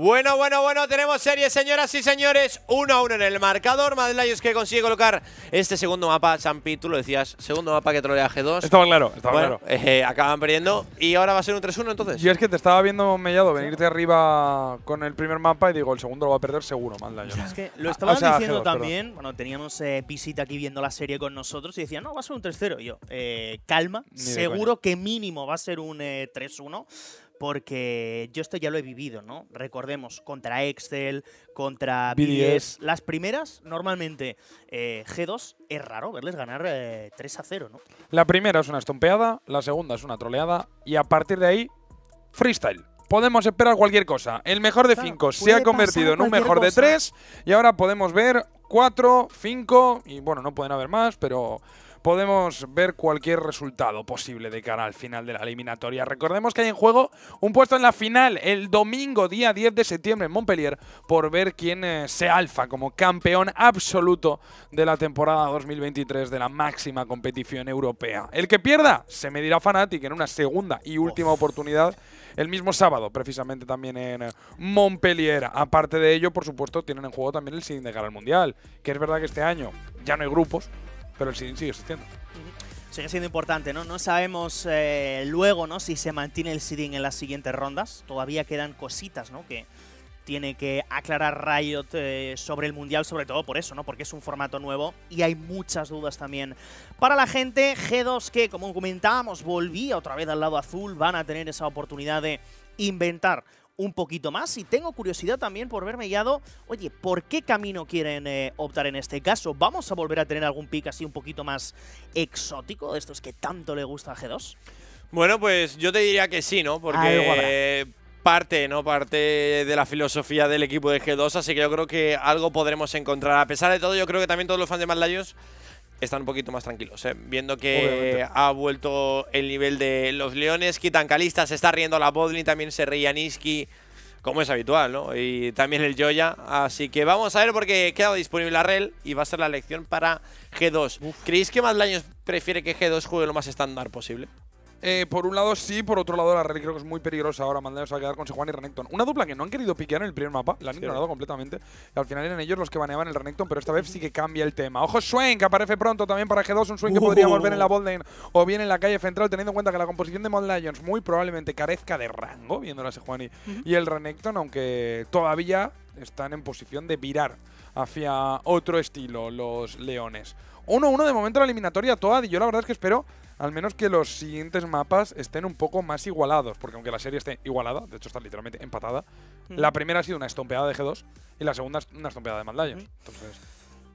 Bueno, bueno, bueno, tenemos serie, señoras y señores. 1 a 1 en el marcador. Mad que consigue colocar este segundo mapa. Sampi, tú lo decías, segundo mapa que trolea G2. Estaba claro, estaba claro. Eh, acaban perdiendo. Y ahora va a ser un 3-1 entonces. Yo es que te estaba viendo mellado venirte arriba con el primer mapa y digo, el segundo lo va a perder seguro, Mad lo ah, estaban diciendo también. Bueno, teníamos eh, aquí viendo la serie con nosotros y decía, no, va a ser un 3-0. Y yo, eh, calma, seguro que mínimo va a ser un 3-1 eh, porque yo esto ya lo he vivido, ¿no? Recordemos, contra Excel, contra BDS. Las primeras, normalmente, eh, G2, es raro verles ganar 3 eh, a 0, ¿no? La primera es una estompeada, la segunda es una troleada, y a partir de ahí, freestyle. Podemos esperar cualquier cosa. El mejor de 5 se ha convertido en un mejor de 3 y ahora podemos ver 4, 5 y bueno, no pueden haber más, pero podemos ver cualquier resultado posible de cara al final de la eliminatoria. Recordemos que hay en juego un puesto en la final el domingo día 10 de septiembre en Montpellier por ver quién eh, se alfa como campeón absoluto de la temporada 2023 de la máxima competición europea. El que pierda se medirá Fanatic en una segunda y última oportunidad el mismo sábado, precisamente también en eh, Montpellier. Aparte de ello, por supuesto, tienen en juego también el sin de cara al Mundial, que es verdad que este año ya no hay grupos, pero el SIDIN sigue existiendo. Sigue siendo importante, ¿no? No sabemos eh, luego, ¿no? Si se mantiene el seeding en las siguientes rondas. Todavía quedan cositas, ¿no? Que tiene que aclarar Riot eh, sobre el Mundial, sobre todo por eso, ¿no? Porque es un formato nuevo y hay muchas dudas también. Para la gente, G2 que, como comentábamos, volvía otra vez al lado azul, van a tener esa oportunidad de inventar un poquito más. Y tengo curiosidad también por verme guiado. oye, ¿por qué camino quieren eh, optar en este caso? ¿Vamos a volver a tener algún pick así un poquito más exótico de estos que tanto le gusta a G2? Bueno, pues yo te diría que sí, ¿no? Porque parte, ¿no? Parte de la filosofía del equipo de G2, así que yo creo que algo podremos encontrar. A pesar de todo, yo creo que también todos los fans de Mad están un poquito más tranquilos. ¿eh? Viendo que ha vuelto el nivel de los leones. Quitan Calista, se está riendo la Bodlin, también se reía Niski, como es habitual, ¿no? Y también el Joya. Así que vamos a ver porque queda disponible la rel y va a ser la elección para G2. ¿Creéis que Madlaños prefiere que G2 juegue lo más estándar posible? Eh, por un lado sí, por otro lado la rally creo que es muy peligrosa ahora. va a quedar con Sejuani y Renekton. Una dupla que no han querido piquear en el primer mapa, la han ignorado completamente. al final eran ellos los que baneaban el Renekton, pero esta vez sí que cambia el tema. Ojo, Swain, que aparece pronto también para G2. Un Swain que podríamos uh. ver en la Bold o bien en la calle central, teniendo en cuenta que la composición de Mod Lions muy probablemente carezca de rango, viéndola a Sejuani y el Renekton, aunque todavía están en posición de virar hacia otro estilo los leones. 1-1 de momento la eliminatoria toda y yo la verdad es que espero al menos que los siguientes mapas estén un poco más igualados, porque aunque la serie esté igualada, de hecho está literalmente empatada, la primera ha sido una estompeada de G2 y la segunda una estompeada de Mad Entonces...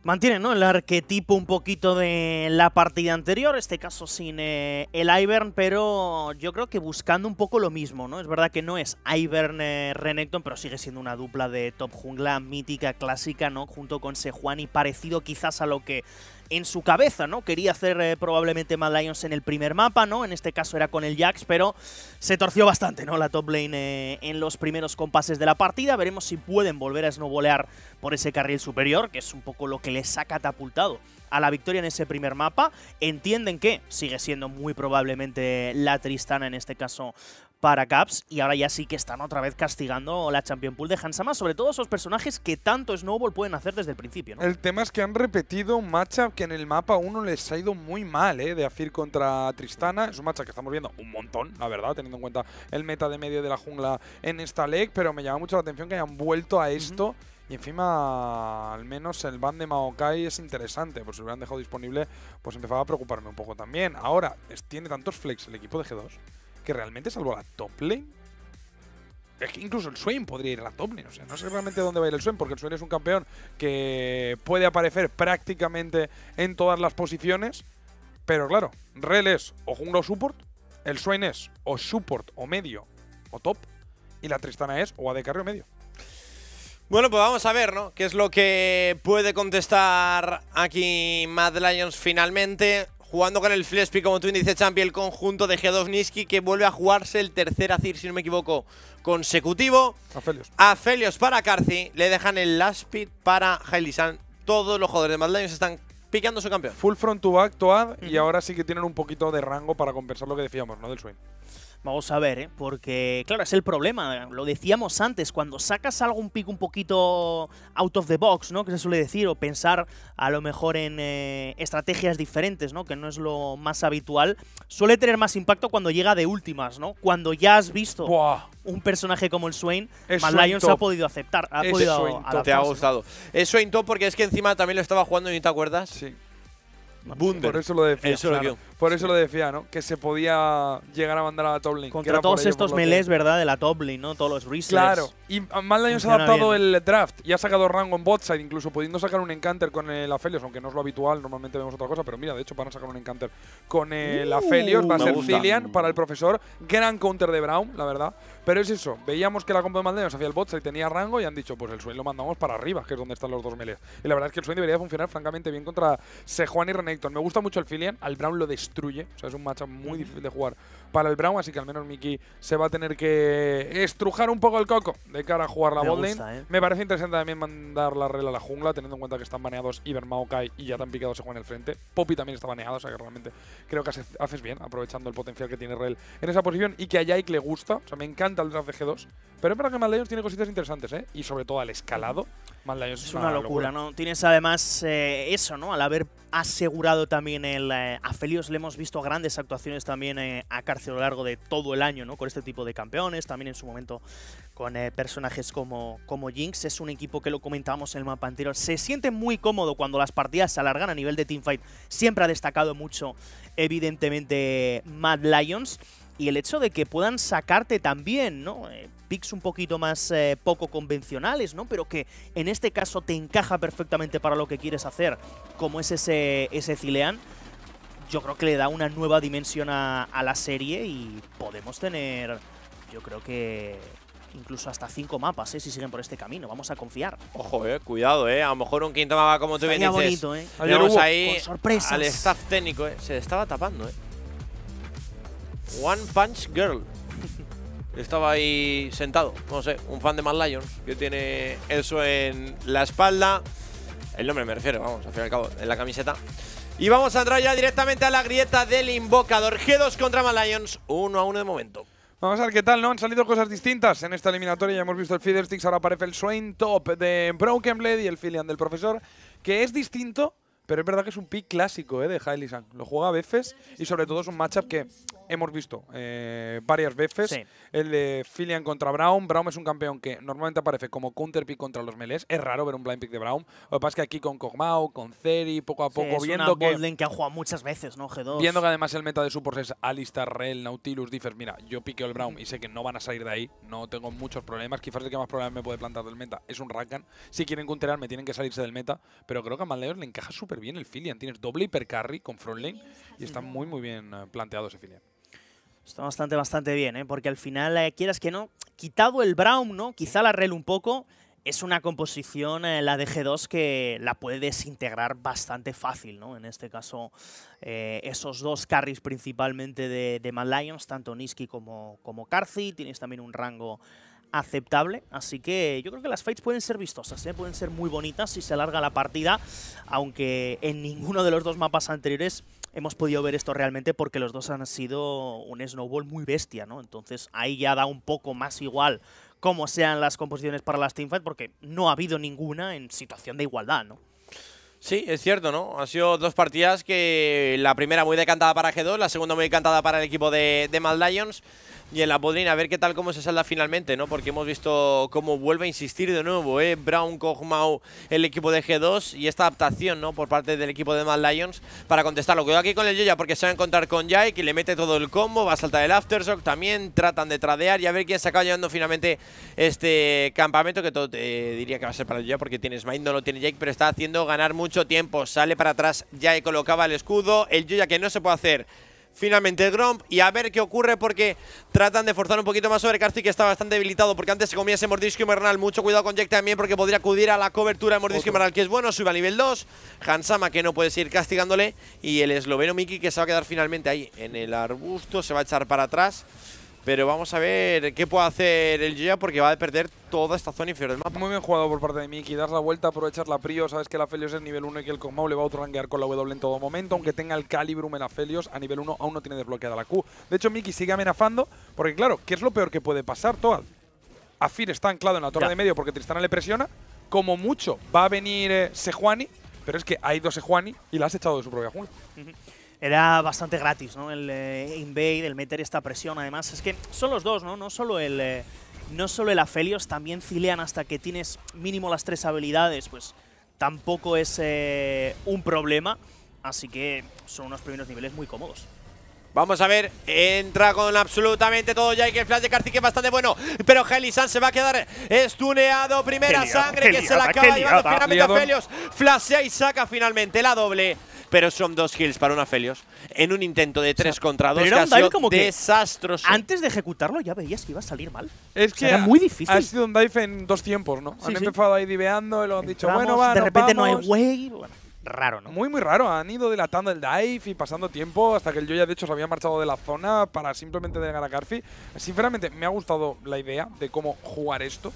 Mantienen el arquetipo un poquito de la partida anterior, este caso sin eh, el Ivern, pero yo creo que buscando un poco lo mismo, ¿no? Es verdad que no es Ivern eh, Renekton, pero sigue siendo una dupla de top jungla mítica, clásica, ¿no? Junto con Sejuani, parecido quizás a lo que en su cabeza, ¿no? Quería hacer eh, probablemente Mad Lions en el primer mapa, ¿no? En este caso era con el Jax, pero se torció bastante, ¿no? La top lane eh, en los primeros compases de la partida. Veremos si pueden volver a snowbolear por ese carril superior, que es un poco lo que les ha catapultado a la victoria en ese primer mapa. Entienden que sigue siendo muy probablemente la Tristana, en este caso, para Caps y ahora ya sí que están otra vez castigando la Champion Pool de Hansama, sobre todo esos personajes que tanto Snowball pueden hacer desde el principio. El tema es que han repetido un matchup que en el mapa uno les ha ido muy mal, ¿eh? de Afir contra Tristana, es un matchup que estamos viendo un montón, la verdad, teniendo en cuenta el meta de medio de la jungla en esta leg, pero me llama mucho la atención que hayan vuelto a esto. Y encima, al menos el ban de Maokai es interesante, por si lo hubieran dejado disponible, pues empezaba a preocuparme un poco también. Ahora, tiene tantos flex el equipo de G2 que realmente salvo la top lane. Es que incluso el Swain podría ir a la top lane. O sea, no sé realmente dónde va a ir el Swain, porque el Swain es un campeón que puede aparecer prácticamente en todas las posiciones. Pero claro, Rel es o jungle o support, el Swain es o support o medio o top, y la Tristana es o AD carry o medio. Bueno, pues vamos a ver, ¿no? ¿Qué es lo que puede contestar aquí Mad Lions finalmente? Jugando con el Flespi, como tú dice Champion, el conjunto de Niski que vuelve a jugarse el tercer Azir, si no me equivoco, consecutivo. a Felios para Carci, le dejan el last pit para Hailisan. Todos los jugadores de se están picando su campeón. Full front to back, Toad, y ahora sí que tienen un poquito de rango para compensar lo que decíamos, ¿no? Del swing. Vamos a ver, ¿eh? porque claro, es el problema. Lo decíamos antes, cuando sacas algo un pico un poquito out of the box, ¿no? Que se suele decir, o pensar a lo mejor en eh, estrategias diferentes, ¿no? Que no es lo más habitual. Suele tener más impacto cuando llega de últimas, ¿no? Cuando ya has visto un personaje como el Swain, más ha podido aceptar, ha podido Te ha gustado. Es Swain top porque es que encima también lo estaba jugando y ni te acuerdas. Sí. Por eso lo decía. Por eso lo decía, ¿no? Que se podía llegar a mandar a la top lane. Contra todos estos melees, ¿verdad? De la top lane, ¿no? Todos los resets. Claro. Y Maldaño se ha adaptado el draft y ha sacado rango en botside, incluso pudiendo sacar un encanter con el Aphelios, aunque no es lo habitual, normalmente vemos otra cosa, pero mira, de hecho van a sacar un encanter con el uh, Aphelios. Va a ser Filian para el profesor. Gran counter de Brown, la verdad. Pero es eso, veíamos que la compa de Maldeños hacía el botside, tenía rango y han dicho, pues el Swain lo mandamos para arriba, que es donde están los dos melees. Y la verdad es que el Swain debería funcionar francamente bien contra Sejuan y Renekton. Me gusta mucho el Filian, al Brown lo destruye. O es un matchup muy difícil de jugar para el Brown, así que al menos Miki se va a tener que estrujar un poco el coco de cara a jugar la botlane. ¿eh? Me parece interesante también mandar la regla a la jungla, teniendo en cuenta que están baneados Iber, Maokai y ya tan picados se juega en el frente. Poppy también está baneado, o sea que realmente creo que haces bien aprovechando el potencial que tiene Rel en esa posición y que a Yike le gusta. O sea, me encanta el draft de G2, pero es verdad que Mad tiene cositas interesantes, ¿eh? Y sobre todo al escalado es, una, locura, ¿no? Tienes además eh, eso, ¿no? Al haber asegurado también el eh, a Felios le hemos visto grandes actuaciones también eh, a Cárcel a lo largo de todo el año, ¿no? Con este tipo de campeones, también en su momento con personajes como, como Jinx. Es un equipo que lo comentábamos en el mapa anterior. Se siente muy cómodo cuando las partidas se alargan a nivel de teamfight. Siempre ha destacado mucho, evidentemente, Mad Lions y el hecho de que puedan sacarte también, ¿no? picks un poquito más eh, poco convencionales, ¿no? Pero que en este caso te encaja perfectamente para lo que quieres hacer, como es ese, ese Zilean, yo creo que le da una nueva dimensión a, la serie y podemos tener, yo creo que incluso hasta cinco mapas, ¿eh? si siguen por este camino. Vamos a confiar. Ojo, eh, cuidado, eh. A lo mejor un quinto mapa, como tú bien dices. bonito, eh. ahí sorpresa. al staff técnico, eh. Se le estaba tapando, eh. One Punch Girl estaba ahí sentado, no sé, un fan de Mad Lions que tiene eso en la espalda. El nombre me refiero, vamos, al fin y al cabo, en la camiseta. Y vamos a entrar ya directamente a la grieta del invocador. G2 contra Mad Lions, uno a uno de momento. Vamos a ver qué tal, ¿no? Han salido cosas distintas en esta eliminatoria. Ya hemos visto el Feedersticks, ahora aparece el Swain Top de Broken Blade y el Filian del Profesor, que es distinto, pero es verdad que es un pick clásico ¿eh? de Hailisan. Lo juega a veces y sobre todo es un matchup que hemos visto eh, varias veces. El de Filian contra Brown. Brown es un campeón que normalmente aparece como counter pick contra los melees. Es raro ver un blind pick de Brown. Lo que pasa es que aquí con Kog'Maw, con Zeri, poco a poco, viendo una que. que ha jugado muchas veces, ¿no? G2. Viendo que además el meta de supports es Alistar, Rel, Nautilus, Differs. Mira, yo piqueo el Brown y sé que no van a salir de ahí. No tengo muchos problemas. Quizás el que más problemas me puede plantar del meta es un Rankan. Si quieren counterar, me tienen que salirse del meta. Pero creo que a Maldeos le encaja súper bien el Filian. Tienes doble hipercarry con frontlane y está muy, muy bien eh, planteado ese Filian. Está bastante, bastante bien, ¿eh? porque al final, eh, quieras que no, quitado el Brown, ¿no? Quizá la rel un poco, es una composición, eh, la de G2, que la puedes integrar bastante fácil, ¿no? En este caso, esos dos carries principalmente de, de Mad Lions, tanto Niski como, como Carthy, tienes también un rango aceptable, así que yo creo que las fights pueden ser vistosas, pueden ser muy bonitas si se alarga la partida, aunque en ninguno de los dos mapas anteriores hemos podido ver esto realmente porque los dos han sido un snowball muy bestia, ¿no? Entonces ahí ya da un poco más igual cómo sean las composiciones para las teamfights porque no ha habido ninguna en situación de igualdad, ¿no? Sí, es cierto, ¿no? Han sido dos partidas que la primera muy decantada para G2, la segunda muy decantada para el equipo de, de Mad Lions y en la podrina. A ver qué tal cómo se salda finalmente, ¿no? Porque hemos visto cómo vuelve a insistir de nuevo, ¿eh? Brown, Kogmau, el equipo de G2 y esta adaptación, ¿no? Por parte del equipo de Mad Lions para contestarlo. Cuidado aquí con el Yoya porque se va a encontrar con Jai, que le mete todo el combo, va a saltar el Aftershock también, tratan de tradear y a ver quién se acaba llevando finalmente este campamento, que todo eh, diría que va a ser para el Yoya porque tiene Smite, no lo tiene Jake, pero está haciendo ganar mucho tiempo. Sale para atrás, Jai colocaba el escudo, el Yoya que no se puede hacer finalmente el Gromp y a ver qué ocurre porque tratan de forzar un poquito más sobre Karthi que está bastante debilitado porque antes se comía ese Mordisco Mernal mucho cuidado con Jack también porque podría acudir a la cobertura de Mordisco Mernal que es bueno, sube a nivel 2, Hansama que no puede seguir castigándole y el esloveno Miki que se va a quedar finalmente ahí en el arbusto, se va a echar para atrás pero vamos a ver qué puede hacer el Gia porque va a perder toda esta zona inferior del mapa. Muy bien jugado por parte de Miki. Das la vuelta, aprovechar la Prio. Sabes que la Felios es nivel 1 y que el Kog'Maw le va a auto-rankear con la W en todo momento. Aunque tenga el Calibrum en la Felios, a nivel 1 aún no tiene desbloqueada la Q. De hecho, Miki sigue amenazando porque, claro, ¿qué es lo peor que puede pasar, Toad? Afir está anclado en la torre de medio porque Tristana le presiona. Como mucho va a venir eh, Sejuani, pero es que hay ido Sejuani y la has echado de su propia jungla era bastante gratis, ¿no? El eh, invade, el meter esta presión, además. Es que son los dos, ¿no? No solo el, eh, no solo el Aphelios, también cilean hasta que tienes mínimo las tres habilidades, pues tampoco es eh, un problema. Así que son unos primeros niveles muy cómodos. Vamos a ver, entra con absolutamente todo ya que el flash de que es bastante bueno, pero Helisan se va a quedar estuneado. Primera sangre que se la acaba llevando finalmente Felios. Flashea y saca finalmente la doble pero son dos kills para una Felios en un intento de tres contra 2 que ha sido como desastroso. antes de ejecutarlo ya veías que iba a salir mal. Es que muy difícil. Ha sido un dive en dos tiempos, ¿no? han empezado ahí diveando y lo han dicho, bueno, va, De repente no hay way. raro, ¿no? Muy, muy raro. Han ido dilatando el dive y pasando tiempo hasta que el Joya, de hecho, se había marchado de la zona para simplemente llegar a Garfi. Sinceramente, me ha gustado la idea de cómo jugar esto.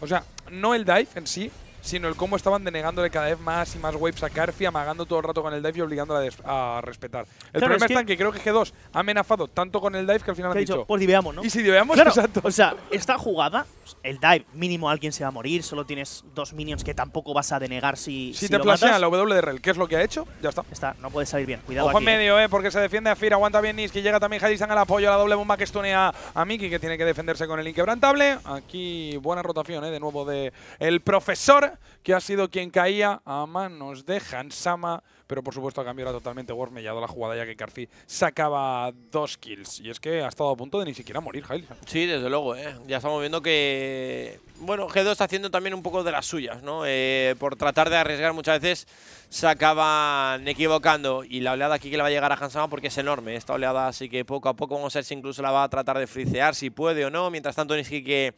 O sea, no el dive en sí, sino el cómo estaban denegándole cada vez más y más waves a Carfi, amagando todo el rato con el dive y obligándola a, respetar. El problema es que creo que G2 ha amenazado tanto con el dive que al final han dicho, pues diveamos, ¿no? Y si diveamos, exacto. O sea, esta jugada, el dive, mínimo alguien se va a morir, solo tienes dos minions que tampoco vas a denegar si Si, te lo la W de Rel, ¿qué es lo que ha hecho, ya está. no puede salir bien, cuidado Ojo en medio, eh. eh, porque se defiende a Fir, aguanta bien Nis, que llega también Hadistan al apoyo, la doble bomba que estonea a Miki, que tiene que defenderse con el inquebrantable. Aquí buena rotación, eh, de nuevo de el profesor que ha sido quien caía a manos de Hansama, pero por supuesto a cambio era totalmente Worf la jugada ya que Carfi sacaba dos kills. Y es que ha estado a punto de ni siquiera morir, Jail. Sí, desde luego, ¿eh? ya estamos viendo que... Bueno, G2 está haciendo también un poco de las suyas, ¿no? Eh, por tratar de arriesgar muchas veces se acaban equivocando y la oleada aquí que le va a llegar a Hansama porque es enorme esta oleada, así que poco a poco vamos a ver si incluso la va a tratar de fricear, si puede o no. Mientras tanto, Niski que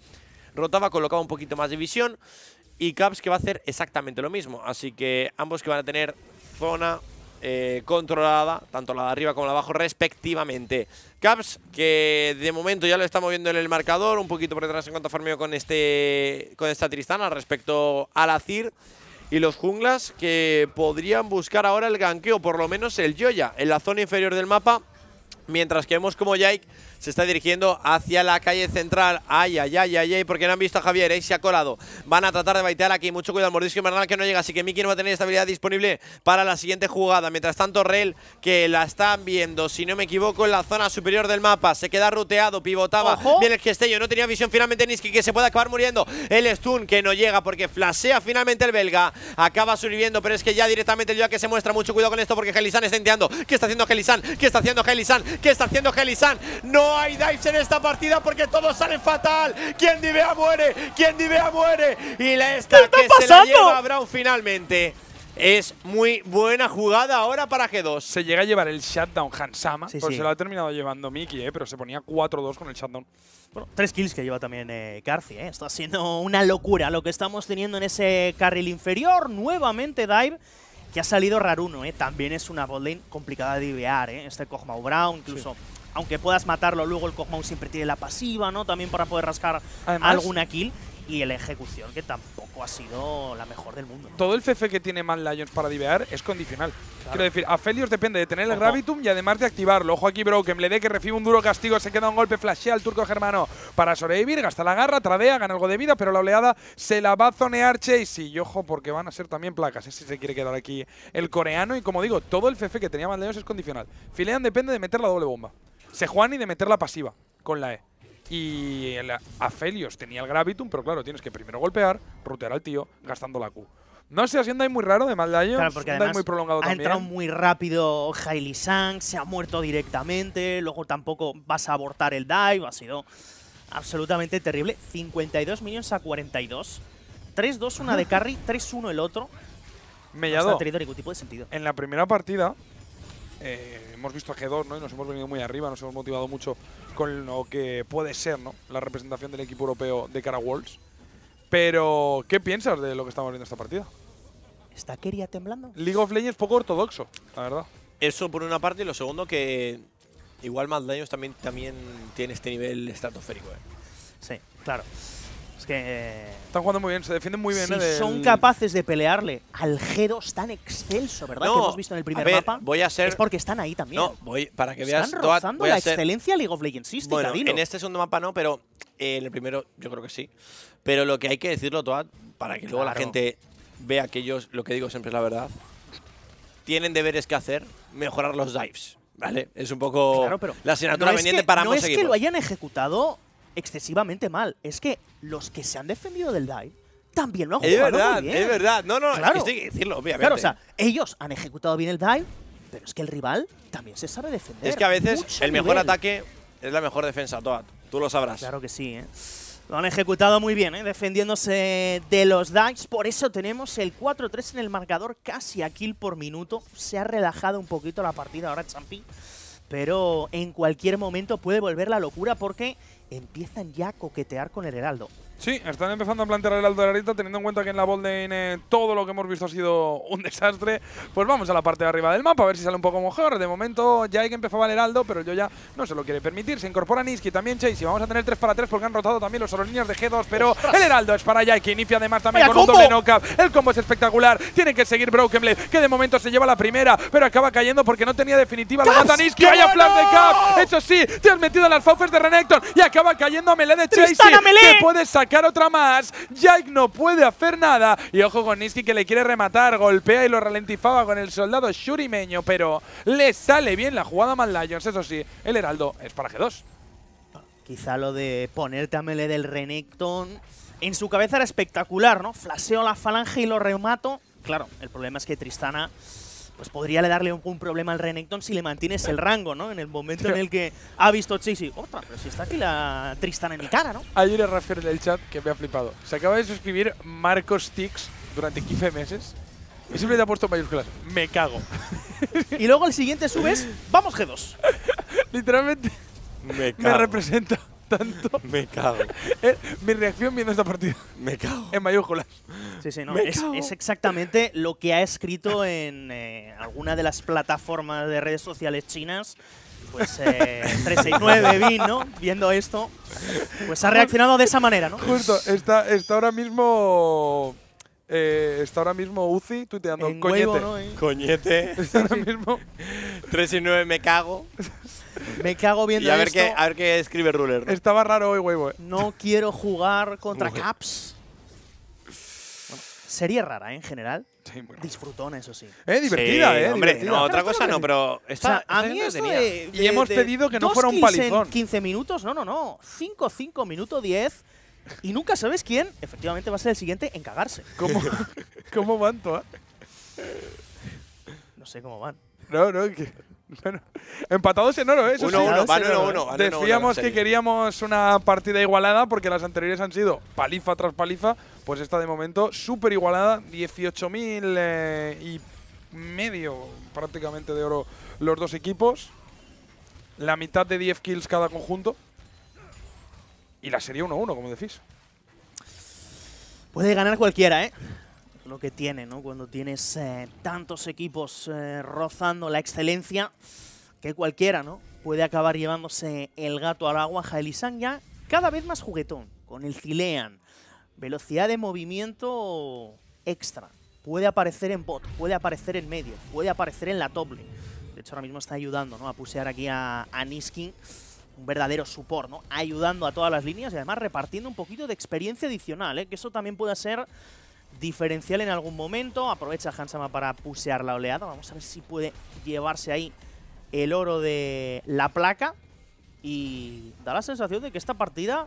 rotaba, colocaba un poquito más de visión y Caps que va a hacer exactamente lo mismo. Así que ambos que van a tener zona eh, controlada, tanto la de arriba como la de abajo respectivamente. Caps, que de momento ya lo está moviendo en el marcador, un poquito por detrás en cuanto a farmeo con, este, con esta Tristana respecto a la CIR. Y los junglas que podrían buscar ahora el ganqueo, por lo menos el Joya, en la zona inferior del mapa. Mientras que vemos como yake se está dirigiendo hacia la calle central. Ay, ay, ay, ay, ay, porque no han visto a Javier, ahí se ha colado. Van a tratar de baitear aquí, mucho cuidado, Mordisco verdad que no llega, así que Miki no va a tener estabilidad disponible para la siguiente jugada. Mientras tanto, Rel, que la están viendo, si no me equivoco, en la zona superior del mapa, se queda ruteado, pivotaba, Ojo. bien el Gestello, no tenía visión finalmente Niski, que se puede acabar muriendo. El stun que no llega porque flasea finalmente el belga, acaba sobreviviendo, pero es que ya directamente el que se muestra, mucho cuidado con esto porque Gelisan está enteando. ¿Qué está haciendo Gelisan? ¿Qué está haciendo Gelisan? ¿Qué está haciendo Gelisan? ¡No! hay dives en esta partida porque todo sale fatal. Quien divea muere, quien divea muere. Y la esta que pasando? se la lleva a Brown finalmente. Es muy buena jugada ahora para G2. Se llega a llevar el shutdown Hansama. se lo ha terminado llevando Miki, eh, pero se ponía 4-2 con el shutdown. Bueno, tres kills que lleva también eh, eh. Está siendo una locura lo que estamos teniendo en ese carril inferior. Nuevamente Dive, que ha salido Raruno. Eh. También es una botlane complicada de divear. Eh, este Kog'Maw Brown, incluso aunque puedas matarlo, luego el Kog'Maw siempre tiene la pasiva, ¿no? También para poder rascar alguna kill. Y la ejecución, que tampoco ha sido la mejor del mundo. Todo el fefe que tiene Mad Lions para divear es condicional. Quiero decir, a Felios depende de tener el Gravitum y además de activarlo. Ojo aquí Broken, le dé que recibe un duro castigo, se queda un golpe, flashea al turco germano para sobrevivir, gasta la garra, tradea, gana algo de vida, pero la oleada se la va a zonear Chase. Y ojo, porque van a ser también placas, Ese si se quiere quedar aquí el coreano. Y como digo, todo el fefe que tenía Mad Lions es condicional. Filean depende de meter la doble bomba. Se y de meter la pasiva con la E. Y el Aphelios tenía el Gravitum, pero claro, tienes que primero golpear, rotear al tío, gastando la Q. No sé, ha sido muy raro de mal muy prolongado ha entrado muy rápido Hailey Sang, se ha muerto directamente, luego tampoco vas a abortar el dive, ha sido absolutamente terrible. 52 millones a 42. 3-2 una de carry, 3-1 el otro. Mellado. No tipo de sentido. En la primera partida, eh, hemos visto a G2 ¿no? y nos hemos venido muy arriba, nos hemos motivado mucho con lo que puede ser ¿no? la representación del equipo europeo de cara a Worlds. Pero, ¿qué piensas de lo que estamos viendo esta partida? ¿Está quería temblando? League of Legends poco ortodoxo, la verdad. Eso por una parte, y lo segundo que igual Mad también, también tiene este nivel estratosférico. ¿eh? Sí, claro. Es que. Eh, están jugando muy bien, se defienden muy bien. Si ¿eh? son capaces de pelearle al G2 tan excelso, ¿verdad? que hemos visto en el primer mapa. Voy a ser. Es porque están ahí también. No, voy, para que veas. Están rozando la excelencia League of Legends. Bueno, en este segundo mapa no, pero eh, en el primero yo creo que sí. Pero lo que hay que decirlo, Toad, para que luego la gente vea que yo lo que digo siempre es la verdad. Tienen deberes que hacer, mejorar los dives. ¿Vale? Es un poco la asignatura veniente pendiente para ambos No es que lo hayan ejecutado excesivamente mal. Es que los que se han defendido del dive también lo han jugado verdad, muy bien. es verdad. No, no, claro. que hay que decirlo, Claro, o sea, ellos han ejecutado bien el dive, pero es que el rival también se sabe defender. Es que a veces el mejor ataque es la mejor defensa, Toad. Tú lo sabrás. Claro que sí, ¿eh? Lo han ejecutado muy bien, ¿eh? defendiéndose de los dives. Por eso tenemos el 4-3 en el marcador, casi a kill por minuto. Se ha relajado un poquito la partida ahora, Champi. Pero en cualquier momento puede volver la locura porque empiezan ya a coquetear con el heraldo. Sí, están empezando a plantear el Heraldo, teniendo en cuenta que en la de eh, todo lo que hemos visto ha sido un desastre. Pues vamos a la parte de arriba del mapa, a ver si sale un poco mejor. De momento ya hay que empezaba el Heraldo, pero yo ya no se lo quiere permitir. Se incorpora Niski, también Chase, y vamos a tener 3 para 3 porque han rotado también los líneas de G2, pero el Heraldo es para Jai, que inicia además también con un doble knockout. El combo es espectacular, tiene que seguir Broken Blade, que de momento se lleva la primera, pero acaba cayendo porque no tenía definitiva. mata Niski, vaya flash de Cap. Eso sí, te has metido en las fauces de Renekton y acaba cayendo a melee de Chase, que puede sacar sacar otra más. Jake no puede hacer nada. Y ojo con Niski que le quiere rematar. Golpea y lo ralentizaba con el soldado Shurimeño. Pero le sale bien la jugada a Eso sí, el Heraldo es para G2. Quizá lo de ponerte a melee del Renekton en su cabeza era espectacular, ¿no? Flaseo la falange y lo remato. Claro, el problema es que Tristana pues podría darle un, problema al Renekton si le mantienes el rango, ¿no? En el momento en el que ha visto y, otra, pero si está aquí la Tristana en mi cara, ¿no? Hay una referencia en el chat que me ha flipado. Se acaba de suscribir Marcos Tix durante 15 meses y siempre te ha puesto mayúsculas. Me cago. y luego el siguiente subes, vamos G2. Literalmente me, me representa tanto. Me cago. Eh, Mi reacción viendo esta partida. Me cago. En mayúsculas. Sí, sí, no. Es, exactamente lo que ha escrito en eh, alguna de las plataformas de redes sociales chinas. Pues eh, 369 vi, ¿no? Viendo esto, pues ha reaccionado de esa manera, ¿no? Justo, está, está ahora mismo eh, está ahora mismo Uzi tuiteando coñete. ¿no, Coñete. Está ahora mismo. 3 me cago. Me cago viendo a ver Qué, a ver qué escribe Ruler. Estaba raro hoy, güey No quiero jugar contra Caps. sería rara, ¿eh? en general. Disfrutona, eso sí. Eh, divertida, eh. Hombre, no, otra cosa no, pero está, a Y hemos pedido que no fuera un palizón. 15 minutos, no, no, no. 5, 5, minuto 10. Y nunca sabes quién, efectivamente, va a ser el siguiente en cagarse. ¿Cómo, cómo van, Toa? No sé cómo van. No, no, que... Bueno, empatados en oro, ¿eh? Eso uno, ¿eh? uno, Decíamos que queríamos una partida igualada porque las anteriores han sido palifa tras palifa. Pues esta de momento súper igualada, 18.000 eh, y medio prácticamente de oro los dos equipos. La mitad de 10 kills cada conjunto. Y la serie 1-1, como decís. Puede ganar cualquiera, ¿eh? lo que tiene, ¿no? Cuando tienes eh, tantos equipos eh, rozando la excelencia, que cualquiera, ¿no? Puede acabar llevándose el gato al agua. Jaelisan ya cada vez más juguetón, con el Cilean. Velocidad de movimiento extra. Puede aparecer en bot, puede aparecer en medio, puede aparecer en la top De hecho, ahora mismo está ayudando, ¿no? A pusear aquí a, a Niskin un verdadero support, ¿no? Ayudando a todas las líneas y además repartiendo un poquito de experiencia adicional, ¿eh? Que eso también pueda ser diferencial en algún momento. Aprovecha Hansama para pusear la oleada. Vamos a ver si puede llevarse ahí el oro de la placa. Y da la sensación de que esta partida,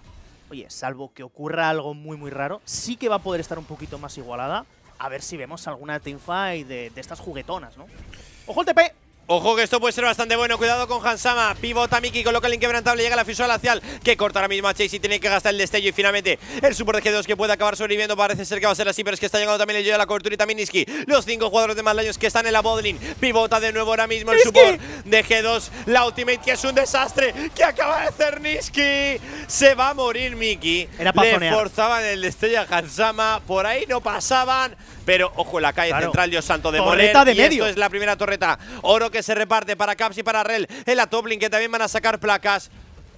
oye, salvo que ocurra algo muy muy raro, sí que va a poder estar un poquito más igualada. A ver si vemos alguna teamfight de, de estas juguetonas, ¿no? ¡Ojo el TP! Ojo que esto puede ser bastante bueno. Cuidado con Hansama. Pivota Miki, coloca el inquebrantable. Llega la fisura lacial que corta ahora mismo a Chase y tiene que gastar el destello. Y finalmente el Super de G2 que puede acabar sobreviviendo. Parece ser que va a ser así, pero es que está llegando también el yo de la cobertura y también Niski. Los cinco jugadores de más daños que están en la bodling. Pivota de nuevo ahora mismo el support de G2. La ultimate que es un desastre que acaba de hacer Niski. Se va a morir Miki. Le forzaban el destello a Hansama. Por ahí no pasaban pero ojo la calle central, Dios santo, de torreta de medio. Esto es la primera torreta. Oro que se reparte para Caps y para Rel. En la top que también van a sacar placas.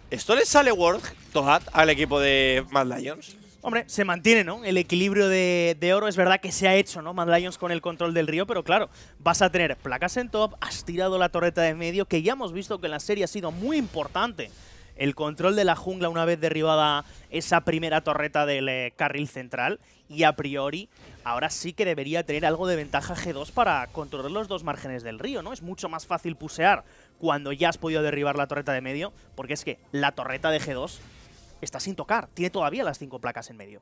¿Esto le sale worth, Tohat, al equipo de Mad Lions? Hombre, se mantiene, ¿no? El equilibrio de, oro es verdad que se ha hecho, ¿no? Mad Lions con el control del río, pero claro, vas a tener placas en top, has tirado la torreta de medio, que ya hemos visto que en la serie ha sido muy importante. El control de la jungla una vez derribada esa primera torreta del eh, carril central y a priori ahora sí que debería tener algo de ventaja G2 para controlar los dos márgenes del río, ¿no? Es mucho más fácil pusear cuando ya has podido derribar la torreta de medio, porque es que la torreta de G2 está sin tocar, tiene todavía las cinco placas en medio.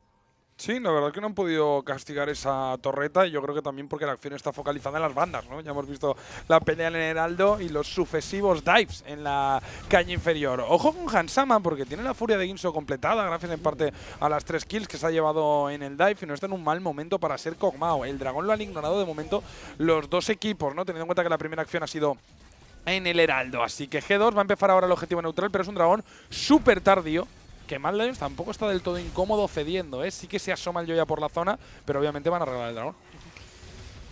Sí, la verdad que no han podido castigar esa torreta y yo creo que también porque la acción está focalizada en las bandas, ¿no? Ya hemos visto la pelea en el Heraldo y los sucesivos dives en la caña inferior. Ojo con Hansama porque tiene la furia de Ginso completada gracias en parte a las tres kills que se ha llevado en el dive y no está en un mal momento para ser cogmao. El dragón lo han ignorado de momento los dos equipos, ¿no? Teniendo en cuenta que la primera acción ha sido en el Heraldo. Así que G2 va a empezar ahora el objetivo neutral, pero es un dragón súper tardío que Mad tampoco está del todo incómodo cediendo, ¿eh? Sí que se asoma el Joya por la zona, pero obviamente van a arreglar el dragón.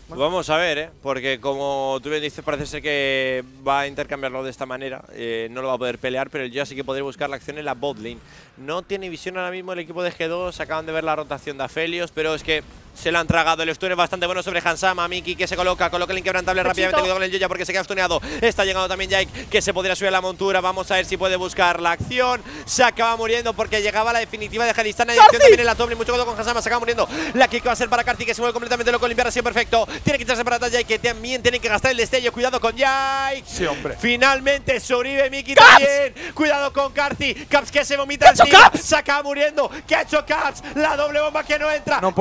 Vamos a ver, ¿eh? porque como tú bien dices, parece ser que va a intercambiarlo de esta manera. Eh, no lo va a poder pelear, pero el Joya sí que podría buscar la acción en la botlane. No tiene visión ahora mismo el equipo de G2, acaban de ver la rotación de Aphelios, pero es que se la han tragado. El stun es bastante bueno sobre Hansama. Miki que se coloca. Coloca el inquebrantable rápidamente. Cuidado con el Yoya porque se queda stuneado. Está llegando también Jake que se podría subir a la montura. Vamos a ver si puede buscar la acción. Se acaba muriendo porque llegaba la definitiva de Halistana. Y la doble Mucho cuidado con Hansama. Se acaba muriendo. La kick va a ser para Carthy que se mueve completamente loco. Limpiar así perfecto. Tiene que echarse para atrás Jake que también tiene que gastar el destello. Cuidado con Jake. Sí, hombre. Finalmente sobrevive Miki también. Cuidado con Carthy. Caps que se vomita. Se acaba muriendo. ¿Qué ha hecho Caps? La doble bomba que no entra. No,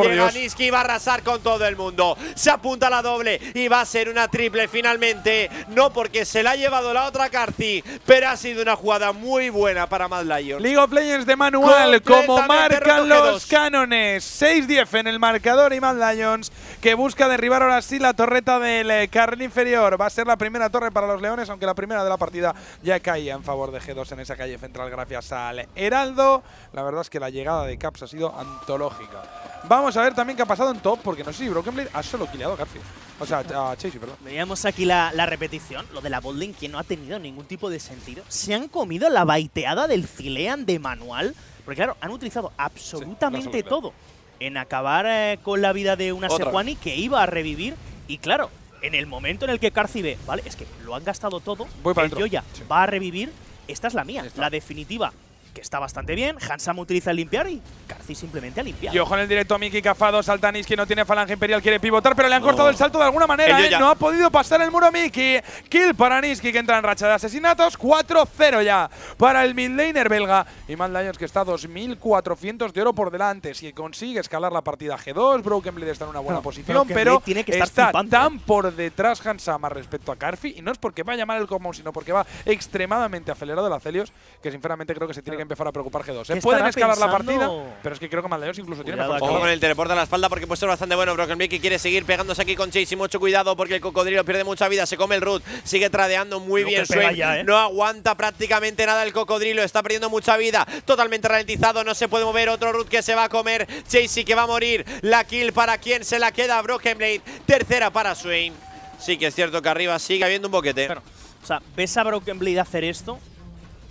que va a arrasar con todo el mundo. Se apunta la doble y va a ser una triple finalmente. No porque se la ha llevado la otra Carci, pero ha sido una jugada muy buena para Mad Lions. League of Legends de manual, como marcan los cánones. 6-10 en el marcador y Mad Lions que busca derribar ahora sí la torreta del eh, carril inferior. Va a ser la primera torre para los Leones, aunque la primera de la partida ya caía en favor de G2 en esa calle central gracias al Heraldo. La verdad es que la llegada de Caps ha sido antológica. Vamos a ver también qué ha pasado en top, porque no sé si Broken ha solo quileado a O sea, a Chasey, perdón. Veíamos aquí la, repetición, lo de la bolding, que no ha tenido ningún tipo de sentido. Se han comido la baiteada del Cilean de manual, porque claro, han utilizado absolutamente todo en acabar eh, con la vida de una Sejuani que iba a revivir. Y claro, en el momento en el que Carci ve, vale, es que lo han gastado todo, el va a revivir, esta es la mía, la definitiva que está bastante bien. Hansam utiliza el limpiar y Carfi simplemente a limpiar. Y ojo en el directo a Miki Cafado, Saltanis que no tiene falange imperial, quiere pivotar, pero le han cortado el salto de alguna manera. ¿eh? No ha podido pasar el muro Miki. Kill para Niski que entra en racha de asesinatos. 4-0 ya para el midlaner belga. Y más daños que está 2.400 de oro por delante. Si consigue escalar la partida G2, Broken Blade está en una buena posición, pero, tiene que estar está tan por detrás más respecto a Carfi. Y no es porque va a llamar el combo, sino porque va extremadamente acelerado el Acelios, que sinceramente creo que se tiene que empezar a preocupar G2. ¿eh? Pueden escalar la partida, pero es que creo que Maldeos incluso tiene mejor con el teleporte a la espalda porque puede ser bastante bueno. Broken quiere seguir pegándose aquí con Chase y mucho cuidado porque el cocodrilo pierde mucha vida. Se come el root, sigue tradeando muy bien. ¿eh? No aguanta prácticamente nada el cocodrilo, está perdiendo mucha vida. Totalmente ralentizado, no se puede mover. Otro root que se va a comer. Chase que va a morir. La kill para quien se la queda. Broken Blade, tercera para Swain. Sí que es cierto que arriba sigue habiendo un boquete. o sea, ves a Broken Blade hacer esto,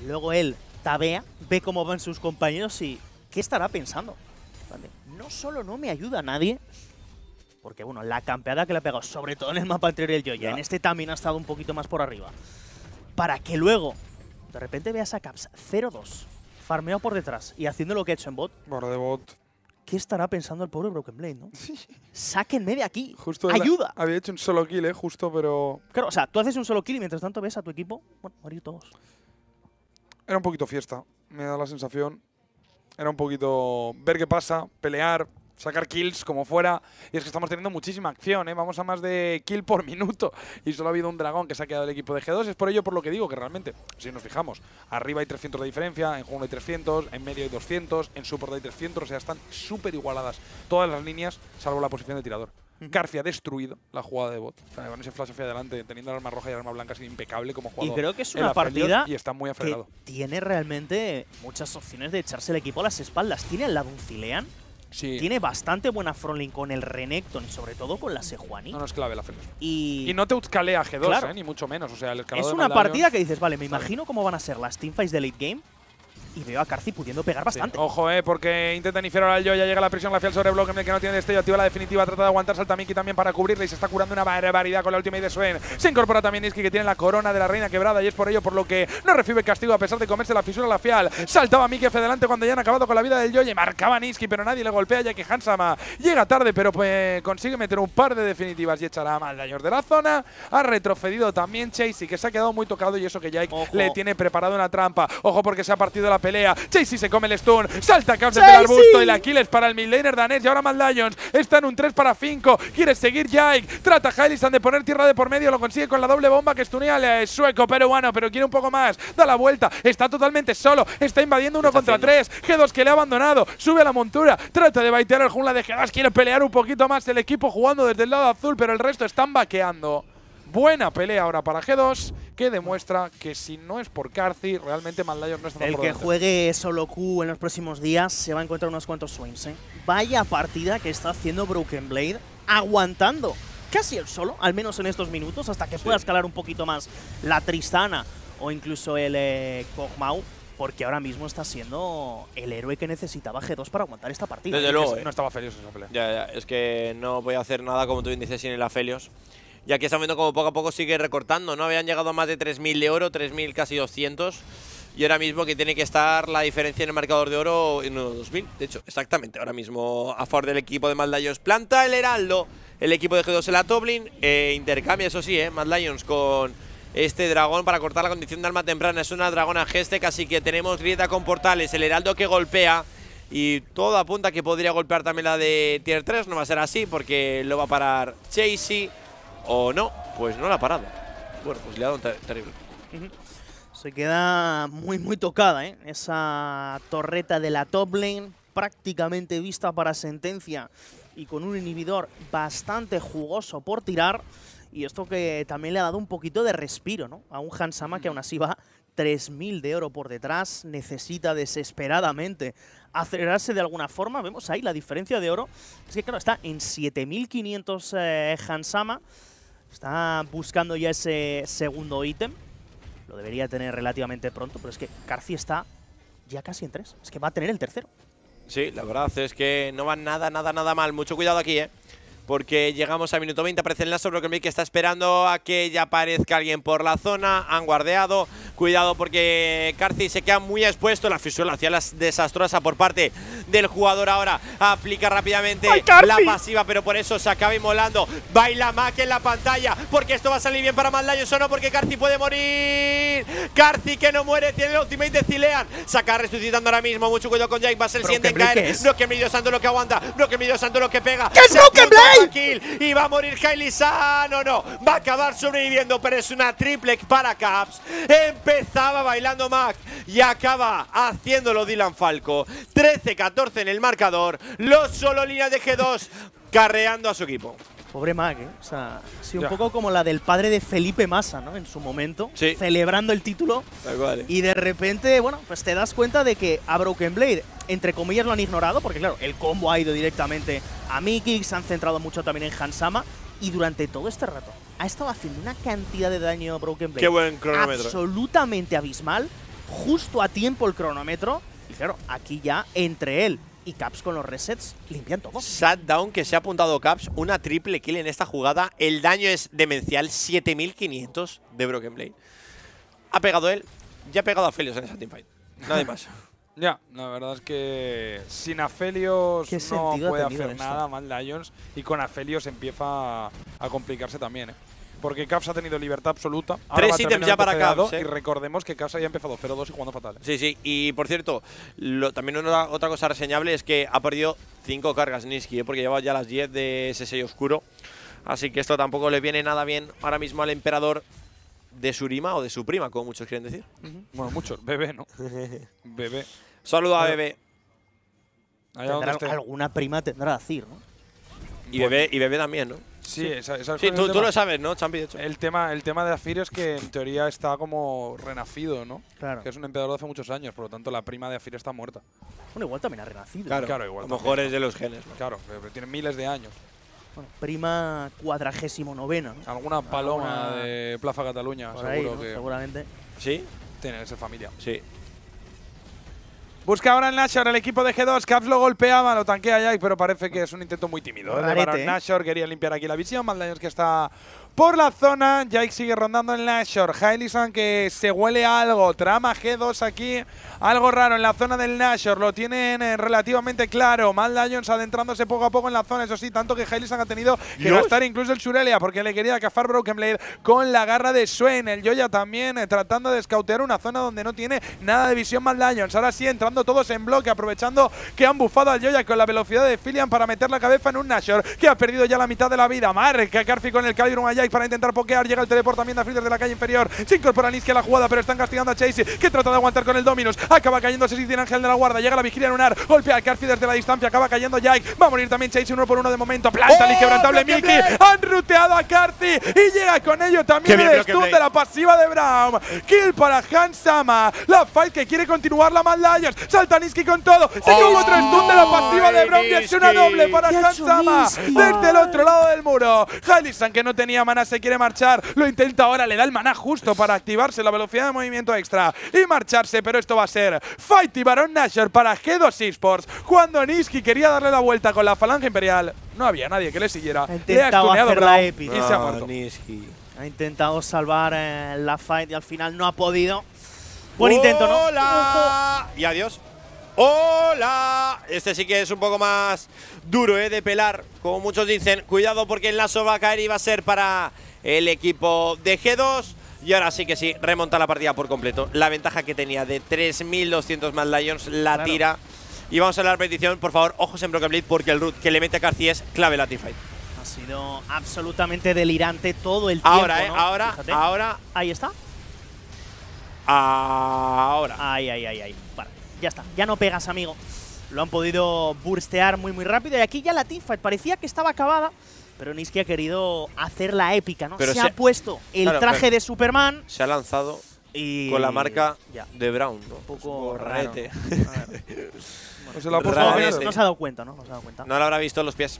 luego él vea ve cómo van sus compañeros y qué estará pensando. No solo no me ayuda nadie, porque bueno, la campeada que le ha pegado, sobre todo en el mapa anterior del Joya, en este también ha estado un poquito más por arriba. Para que luego, de repente veas a Caps 0-2, farmeado por detrás y haciendo lo que ha hecho en bot. ¿Qué estará pensando el pobre Broken Blade, no? Sáquenme de aquí. Justo ¡Ayuda! había hecho un solo kill, ¿eh? Justo, pero... Claro, o sea, tú haces un solo kill y mientras tanto ves a tu equipo, bueno, morir todos era un poquito fiesta, me da la sensación. Era un poquito ver qué pasa, pelear, sacar kills como fuera. Y es que estamos teniendo muchísima acción, ¿eh? vamos a más de kill por minuto. Y solo ha habido un dragón que se ha quedado el equipo de G2. Es por ello por lo que digo que realmente, si nos fijamos, arriba hay 300 de diferencia, en juego hay 300, en medio hay 200, en support hay 300. O sea, están súper igualadas todas las líneas, salvo la posición de tirador ha destruido la jugada de bot. Van ese flash hacia adelante, teniendo arma roja y arma blanca, es impecable como jugador. Y creo que es una partida y está muy que tiene realmente muchas opciones de echarse el equipo a las espaldas. Tiene al lado un filean. Sí. Tiene bastante buena frontline con el Renekton y sobre todo con la Sejuani. No, no es clave la Feliz. Y... no te utcalea G2, eh, ni mucho menos. O sea, el es una partida que dices, vale, me imagino cómo van a ser las teamfights de late game y veo a Carci pudiendo pegar bastante. ojo, eh, porque intentan iniciar al yo, ya llega la presión la sobre Block que no tiene destello, activa la definitiva, trata de aguantar Saltamiki también para cubrirle y se está curando una barbaridad con la última y de Suen. Se incorpora también Niski que tiene la corona de la reina quebrada y es por ello por lo que no recibe castigo a pesar de comerse la fisura la Saltaba Miki hacia adelante cuando ya han acabado con la vida del y marcaba Niski pero nadie le golpea ya que Hansama llega tarde pero pues, consigue meter un par de definitivas y echará mal daño de la zona. Ha retrocedido también Chasey que se ha quedado muy tocado y eso que ya le tiene preparado una trampa. Ojo porque se ha partido la pelea. se come el stun. Salta Caps del arbusto. y El Aquiles para el midlaner danés. Y ahora más Lions. Está en un 3 para 5. Quiere seguir Jake. Trata Hylisan de poner tierra de por medio. Lo consigue con la doble bomba que stunea al eh, sueco peruano. Pero quiere un poco más. Da la vuelta. Está totalmente solo. Está invadiendo uno contra tres. G2 que le ha abandonado. Sube a la montura. Trata de baitear el jungla de G2. Quiere pelear un poquito más el equipo jugando desde el lado azul. Pero el resto están vaqueando. Buena pelea ahora para G2, que demuestra que si no es por Carthy, realmente Maldayon no está El que juegue solo Q en los próximos días se va a encontrar unos cuantos swings. ¿eh? Vaya partida que está haciendo Broken Blade, aguantando casi el solo, al menos en estos minutos, hasta que pueda escalar un poquito más la Tristana o incluso el eh, Kog'Maw porque ahora mismo está siendo el héroe que necesitaba G2 para aguantar esta partida. Desde luego. No estaba Felios en esa pelea. Ya, es que no voy a hacer nada, como tú dices, sin el Felios. Y aquí estamos viendo como poco a poco sigue recortando, ¿no? Habían llegado a más de 3.000 de oro, 3.000 casi 200. Y ahora mismo que tiene que estar la diferencia en el marcador de oro en 2.000, De hecho, exactamente. Ahora mismo a favor del equipo de Mad Lions planta el Heraldo. El equipo de G2 la Toblin. E intercambia, eso sí, eh, Mad Lions con este dragón para cortar la condición de alma temprana. Es una dragona geste así que tenemos grieta con portales. El Heraldo que golpea. Y todo apunta que podría golpear también la de Tier 3. No va a ser así porque lo va a parar Chasey o no, pues no la ha parado. Bueno, pues le ha dado un terrible. Se queda muy, muy tocada, ¿eh? Esa torreta de la top lane prácticamente vista para sentencia y con un inhibidor bastante jugoso por tirar. Y esto que también le ha dado un poquito de respiro, ¿no? A un Hansama que aún así va 3.000 de oro por detrás, necesita desesperadamente acelerarse de alguna forma. Vemos ahí la diferencia de oro. Es que claro, está en 7.500 eh, Hansama Está buscando ya ese segundo ítem. Lo debería tener relativamente pronto, pero es que Carci está ya casi en tres. Es que va a tener el tercero. Sí, la verdad es que no va nada, nada, nada mal. Mucho cuidado aquí, ¿eh? Porque llegamos a minuto 20, aparece el Naso, que está esperando a que ya aparezca alguien por la zona. Han guardeado, Cuidado porque Carci se queda muy expuesto. La fisura hacia las desastrosa por parte del jugador ahora. Aplica rápidamente la pasiva, pero por eso se acaba inmolando. Baila Mac en la pantalla porque esto va a salir bien para Maldayo. o no porque Carci puede morir. Carci que no muere, tiene el ultimate de Cilean. acaba resucitando ahora mismo. Mucho cuidado con Jake. Va a ser el siguiente caer. No que Santo lo que aguanta. No que medio Santo lo que pega. ¡Que es que Blake Y va a morir Kylie No, no. Va a acabar sobreviviendo, pero es una triple para Caps empezaba bailando Mac y acaba haciéndolo Dylan Falco. 13-14 en el marcador, los solo líneas de G2 carreando a su equipo. Pobre Mac, ¿eh? O sea, sí, un poco como la del padre de Felipe Massa, ¿no? En su momento, celebrando el título. ¿eh? Y de repente, bueno, pues te das cuenta de que a Broken Blade, entre comillas, lo han ignorado, porque claro, el combo ha ido directamente a Mickey. se han centrado mucho también en Hansama, y durante todo este rato ha estado haciendo una cantidad de daño a Broken Blade. Qué buen cronómetro. Absolutamente abismal. Justo a tiempo el cronómetro. Y claro, aquí ya entre él y Caps con los resets limpian todo. Shutdown que se ha apuntado Caps, una triple kill en esta jugada. El daño es demencial, 7500 de Broken Blade. Ha pegado él, ya ha pegado a Felios en esa teamfight. Nada más. Ya, la verdad es que sin Felios no puede hacer nada mal Lions y con Aphelios empieza a complicarse también. ¿eh? porque Caps ha tenido libertad absoluta. Tres ítems ya para Caps. ¿eh? Y recordemos que Caps ha empezado 0-2 y jugando fatal. ¿eh? Sí, sí. Y por cierto, también otra cosa reseñable es que ha perdido cinco cargas Niski, ¿eh? porque lleva ya las 10 de ese sello oscuro. Así que esto tampoco le viene nada bien ahora mismo al emperador de Surima o de su prima, como muchos quieren decir. Bueno, muchos. Bebé, ¿no? bebé. Saludo a Bebé. Allá Alguna prima tendrá a decir, ¿no? Y bebé, y bebé también, ¿no? Sí, tú, tú lo sabes, ¿no, El tema, el tema de Afir es que en teoría está como renacido, ¿no? Claro. es un emperador de hace muchos años, por lo tanto la prima de Afir está muerta. Bueno, igual también ha renacido. Claro, igual. A lo mejor es de los genes. Claro, pero tiene miles de años. Bueno, prima cuadragésimo novena. Alguna paloma de Plaza Cataluña, seguro que... Seguramente. ¿Sí? Tiene esa familia. Sí. Busca ahora el Nashor, el equipo de G2. Caps lo golpeaba, lo tanquea ya, pero parece que es un intento muy tímido. ¿eh? ¿eh? Nashor quería limpiar aquí la visión. daños que está por la zona. Jake sigue rondando en Nashor. Hailison que se huele algo. Trama G2 aquí. Algo raro en la zona del Nashor. Lo tienen eh, relativamente claro. Mal Lions adentrándose poco a poco en la zona. Eso sí, tanto que Hailison ha tenido que estar gastar incluso el Surelia porque le quería cazar Broken Blade con la garra de Swain. El Joya también eh, tratando de escautear una zona donde no tiene nada de visión Mal Lions. Ahora sí, entrando todos en bloque, aprovechando que han bufado al Joya con la velocidad de Filian para meter la cabeza en un Nashor que ha perdido ya la mitad de la vida. Marca Carfi con el Calibrum allá para intentar pokear. Llega el teleport también a de la calle inferior. Se incorpora Niski a la jugada, pero están castigando a Chase, que trata de aguantar con el Dominus. Acaba cayendo cayendo Sitien Ángel de la guarda. Llega la vigilia lunar. Golpea a Carthy desde la distancia. Acaba cayendo Jake. Va a morir también Chase uno por uno de momento. Planta el ¡Oh, inquebrantable Han ruteado a Carthy y llega con ello también el stun de la pasiva de Brown. Kill para Hansama. La fight que quiere continuar la Mad Salta Niski con todo. Se oh, otro stun de la pasiva de Brown. Y es una doble para Hansama. Desde el otro lado del muro. que no tenía se quiere marchar, lo intenta ahora, le da el maná justo para activarse la velocidad de movimiento extra y marcharse, pero esto va a ser fight y Baron Nashor para G2 Esports. Cuando Niski quería darle la vuelta con la falange imperial, no había nadie que le siguiera. Ha intentado hacer la epic. se ha Ha intentado salvar eh, la fight y al final no ha podido. Buen intento, ¿no? ¡Hola! Y adiós. ¡Hola! Este sí que es un poco más duro ¿eh? de pelar, como muchos dicen. Cuidado porque el lazo va a caer y va a ser para el equipo de G2. Y ahora sí que sí, remonta la partida por completo. La ventaja que tenía de 3.200 más Lions la tira. Y vamos a la repetición, por favor, ojos en Broken Blade porque el root que le mete a Carci es clave la Ha sido absolutamente delirante todo el tiempo. Ahora, ¿eh? ahora. Ahí está. Ahora. Ahí, ahí, ahí. ay. Ya está, ya no pegas, amigo. Lo han podido burstear muy, muy rápido. Y aquí ya la teamfight parecía que estaba acabada, pero Niski ha querido hacerla épica, ¿no? se, ha puesto el traje de Superman. Se ha lanzado y... con la marca de Brown, ¿no? Un poco, raete. no se lo ha puesto no, no, se ha dado cuenta, ¿no? No se No lo habrá visto en los pies.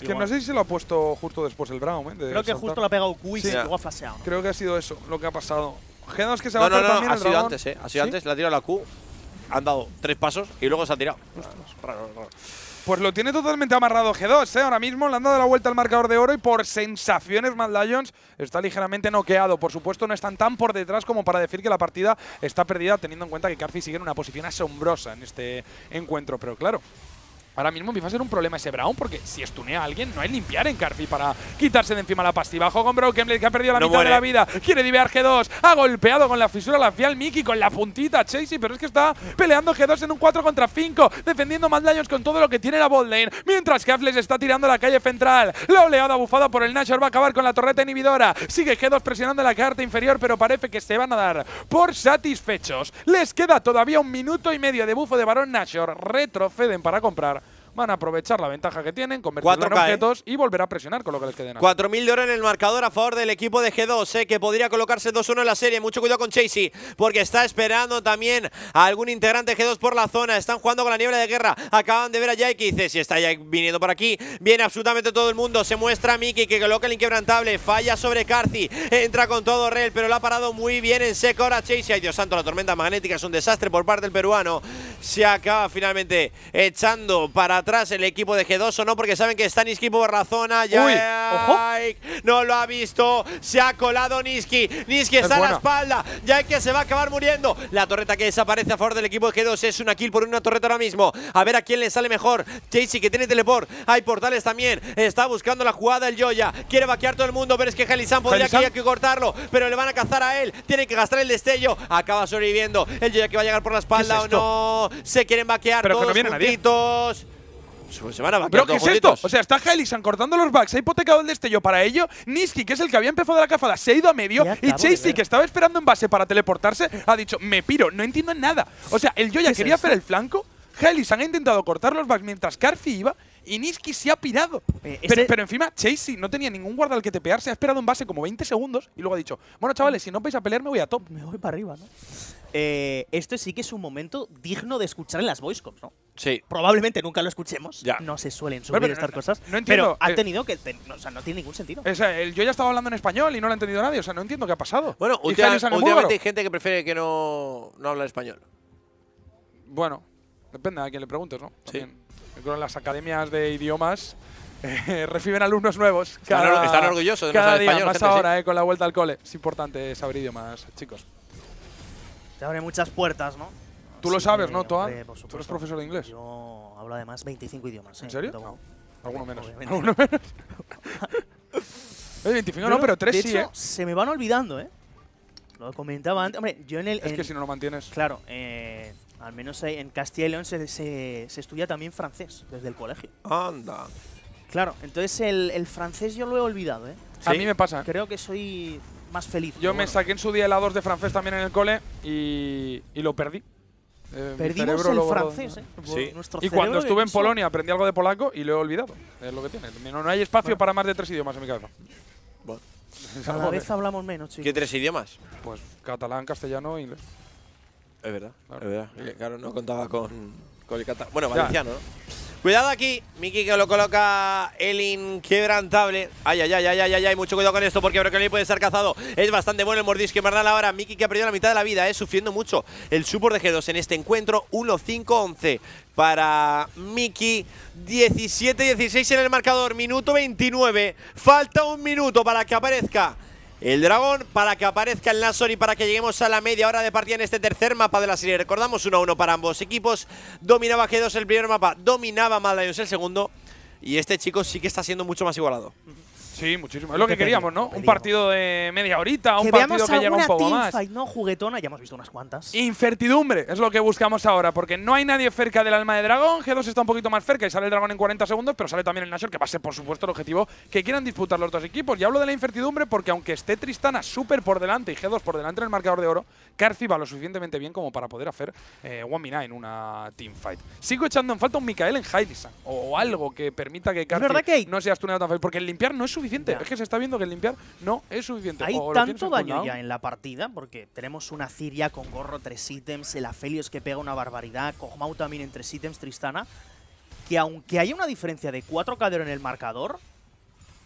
que no sé si se lo ha puesto justo después el Brown, ¿eh? Creo que justo lo ha pegado Q y se ha faseado. Creo que ha sido eso lo que ha pasado. Genos que se va no, a no, ha sido antes, ¿eh? Ha sido antes, la ha tirado la Q han dado tres pasos y luego se ha tirado. Pues lo tiene totalmente amarrado G2, ¿eh? Ahora mismo le han dado la vuelta al marcador de oro y por sensaciones Mad Lions está ligeramente noqueado. Por supuesto, no están tan por detrás como para decir que la partida está perdida, teniendo en cuenta que Carfi sigue en una posición asombrosa en este encuentro. Pero claro, Ahora mismo me va a ser un problema ese Brown, porque si estunea a alguien, no hay limpiar en Carfi para quitarse de encima la pastiva. Juego con Blade, que ha perdido la mitad de la vida. Quiere divear G2. Ha golpeado con la fisura la fial Mickey, con la puntita Chasey, pero es que está peleando G2 en un 4 contra 5, defendiendo más daños con todo lo que tiene la bot lane, mientras que les está tirando a la calle central. La oleada bufada por el Nashor va a acabar con la torreta inhibidora. Sigue G2 presionando la carta inferior, pero parece que se van a dar por satisfechos. Les queda todavía un minuto y medio de bufo de Barón Nashor. Retroceden para comprar van a aprovechar la ventaja que tienen, convertirlo en ¿eh? objetos y volver a presionar con lo que les queden 4.000 de oro en el marcador a favor del equipo de G2, eh, que podría colocarse 2-1 en la serie. Mucho cuidado con Chasey, porque está esperando también a algún integrante de G2 por la zona. Están jugando con la niebla de guerra. Acaban de ver a Jake y dice, si está Jake viniendo por aquí, viene absolutamente todo el mundo. Se muestra a Miki, que coloca el inquebrantable, falla sobre Carthy, entra con todo Rel, pero lo ha parado muy bien en seco. Ahora Chasey, ay Dios santo, la tormenta magnética es un desastre por parte del peruano. Se acaba finalmente echando para atrás el equipo de G2 o no, porque saben que está Niski por la zona. Ya Uy, ojo. no lo ha visto. Se ha colado Niski. Niski está en la espalda. Ya que se va a acabar muriendo. La torreta que desaparece a favor del equipo de G2 es una kill por una torreta ahora mismo. A ver a quién le sale mejor. Jaycee que tiene teleport. Hay portales también. Está buscando la jugada el Joya. Quiere vaquear todo el mundo, pero es que Jalisan podría que, que cortarlo. Pero le van a cazar a él. Tiene que gastar el destello. Acaba sobreviviendo. El Joya que va a llegar por la espalda o no. Se quieren vaquear pero todos ¿Pero qué es esto? O sea, está han cortando los backs, ha hipotecado el destello para ello. Niski, que es el que había empezado la cafada, se ha ido a medio. Y Chasey, que estaba esperando en base para teleportarse, ha dicho, me piro, no entiendo nada. O sea, el Joya quería hacer el flanco, Helixan han intentado cortar los backs mientras Carfi iba y Niski se ha pirado. Eh, pero, pero, encima, Chasey no tenía ningún guarda al que te se ha esperado en base como 20 segundos y luego ha dicho, bueno chavales, si no vais a pelear me voy a top. Me voy para arriba, ¿no? Eh, sí que es un momento digno de escuchar en las voicecoms, ¿no? Probablemente nunca lo escuchemos. No se suelen subir estas cosas. No entiendo. Pero ha eh, tenido que. no tiene ningún sentido. yo ya estaba hablando en español y no lo ha entendido nadie. O sea, no entiendo qué ha pasado. Bueno, últimamente hay gente que prefiere que no, no habla español. Bueno, depende a quien le preguntes, ¿no? Sí. las academias de idiomas eh, reciben alumnos nuevos. Cada, están, están, orgullosos de cada no saber español. Más ahora, eh, con la vuelta al cole. Es importante saber idiomas, chicos. Te abre muchas puertas, ¿no? Tú lo sabes, ¿no, Toa? Tú eres profesor de inglés. Yo hablo además 25 idiomas. ¿En ¿eh? serio? Ah, alguno menos. Alguno menos. 25 no, pero 3 sí, ¿eh? Se me van olvidando, ¿eh? Lo comentaba antes. Hombre, yo en el. Es que si no lo mantienes. Claro, eh, al menos en Castilla y León se, estudia también francés desde el colegio. Anda. Claro, entonces el, francés yo lo he olvidado, ¿eh? A mí me pasa. Creo que soy más feliz. Yo me saqué en su día el A2 de francés también en el cole y, y lo perdí. Eh, Perdimos el francés, ¿eh? y cuando estuve en Polonia aprendí algo de polaco y lo he olvidado. Es lo que tiene. No, hay espacio para más de tres idiomas en mi cabeza. Bueno. Cada vez hablamos menos, ¿Qué tres idiomas? Pues catalán, castellano e inglés. Es verdad, claro. no contaba con, el catalán. Bueno, valenciano, ¿no? Cuidado aquí, Miki que lo coloca el inquebrantable. Ay, ay, ay, ay, ay, ay, mucho cuidado con esto porque Broccoli puede ser cazado. Es bastante bueno el mordisco la ahora. Miki que ha perdido la mitad de la vida, es eh, sufriendo mucho el support de G2 en este encuentro. 1-5-11 para Miki. 17-16 en el marcador, minuto 29. Falta un minuto para que aparezca el dragón para que aparezca el Nasor y para que lleguemos a la media hora de partida en este tercer mapa de la serie. Recordamos 1 a 1 para ambos equipos. Dominaba G2 el primer mapa, dominaba Maldives el segundo. Y este chico sí que está siendo mucho más igualado. Sí, muchísimo. Es lo que queríamos, ¿no? Un partido de media horita, un partido que llega un poco más. no juguetona, ya hemos visto unas cuantas. Incertidumbre es lo que buscamos ahora, porque no hay nadie cerca del alma de dragón. G2 está un poquito más cerca y sale el dragón en 40 segundos, pero sale también el Nashor, que va a ser, por supuesto, el objetivo que quieran disputar los dos equipos. Y hablo de la incertidumbre porque aunque esté Tristana súper por delante y G2 por delante en el marcador de oro, Carci va lo suficientemente bien como para poder hacer eh, One en una teamfight. Sigo echando en falta un Mikael en Heidisan o algo que permita que Carci no sea tuneado tan porque el limpiar no es suficiente es que se está viendo que limpiar no es suficiente. Hay tanto daño ya en la partida, porque tenemos una Ciria con gorro, tres ítems, el Aphelios que pega una barbaridad, Kog'Maw también en tres ítems, Tristana, que aunque haya una diferencia de cuatro caderos en el marcador,